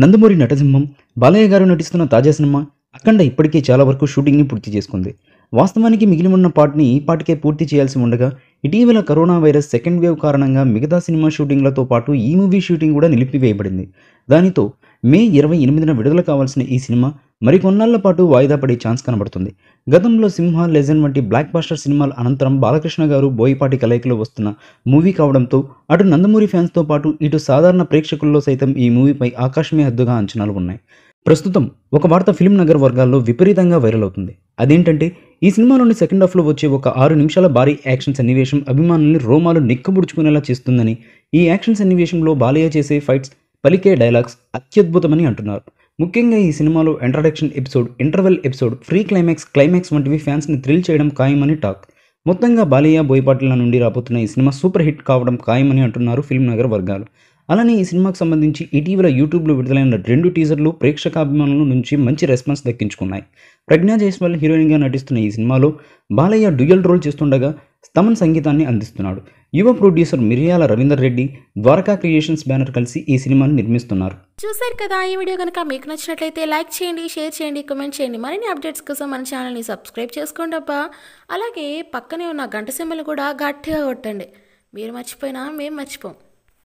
నందమూరి నటసింహం బాలయ్య గారు నటిస్తున్న తాజా సినిమా అఖండ ఇప్పటికే చాలా వరకు షూటింగ్ని పూర్తి చేసుకుంది వాస్తవానికి మిగిలి ఉన్న పాటని ఈ పాటికే పూర్తి చేయాల్సి ఉండగా ఇటీవల కరోనా వైరస్ సెకండ్ వేవ్ కారణంగా మిగతా సినిమా షూటింగ్లతో పాటు ఈ మూవీ షూటింగ్ కూడా నిలిపివేయబడింది దానితో మే ఇరవై ఎనిమిదిన విడుదల కావాల్సిన ఈ సినిమా మరికొన్నాళ్ల పాటు వాయిదా పడే ఛాన్స్ కనబడుతుంది గతంలో సింహ లెజెండ్ వంటి బ్లాక్ బాస్టర్ సినిమాల అనంతరం బాలకృష్ణ గారు బోయపాటి కలయికలో వస్తున్న మూవీ కావడంతో అటు నందమూరి ఫ్యాన్స్తో పాటు ఇటు సాధారణ ప్రేక్షకుల్లో సైతం ఈ మూవీపై ఆకాశమే హద్దుగా అంచనాలు ఉన్నాయి ప్రస్తుతం ఒక వార్త ఫిలిం నగర్ వర్గాల్లో విపరీతంగా వైరల్ అవుతుంది అదేంటంటే ఈ సినిమాలోని సెకండ్ హాఫ్లో వచ్చే ఒక ఆరు నిమిషాల భారీ యాక్షన్ సన్నివేశం అభిమానుల్ని రోమాలు నిక్కబుడుచుకునేలా చేస్తుందని ఈ యాక్షన్ సన్నివేశంలో బాలయ్య చేసే ఫైట్స్ పలికే డైలాగ్స్ అత్యద్భుతమని అంటున్నారు ముఖ్యంగా ఈ సినిమాలో introduction episode interval episode pre climax climax వంటివి ఫ్యాన్స్ని థ్రిల్ చేయడం ఖాయమని టాక్ మొత్తంగా బాలయ్య బోయపాటిల నుండి రాబోతున్న ఈ సినిమా సూపర్ హిట్ కావడం ఖాయమని అంటున్నారు ఫిల్మ్ నగర్ వర్గాలు అలానే ఈ సినిమాకు సంబంధించి ఇటీవల యూట్యూబ్లో విడుదలైన రెండు టీజర్లు ప్రేక్షకాభిమానుల నుంచి మంచి రెస్పాన్స్ దక్కించుకున్నాయి ప్రజ్ఞా జైస్వాల్ హీరోయిన్గా నటిస్తున్న ఈ సినిమాలో బాలయ్య డ్యుయల్ రోల్ చేస్తుండగా స్తమన్ సంగీతాన్ని అందిస్తున్నాడు యువ producer Miriyala Ravinder Reddy Dwaraka creations banner కలిసి ఈ సినిమాని నిర్మిస్తున్నారు చూసారు కదా ఈ వీడియో కనుక మీకు నచ్చినట్లయితే లైక్ చేయండి షేర్ చేయండి కమెంట్ చేయండి మరిన్ని అప్డేట్స్ కోసం మన ఛానల్ని సబ్స్క్రైబ్ చేసుకోండి అబ్బా అలాగే పక్కనే ఉన్న గంట సింబల్ కూడా గట్టిగా కొట్టండి మీరు మర్చిపోయినా మేము మర్చిపోం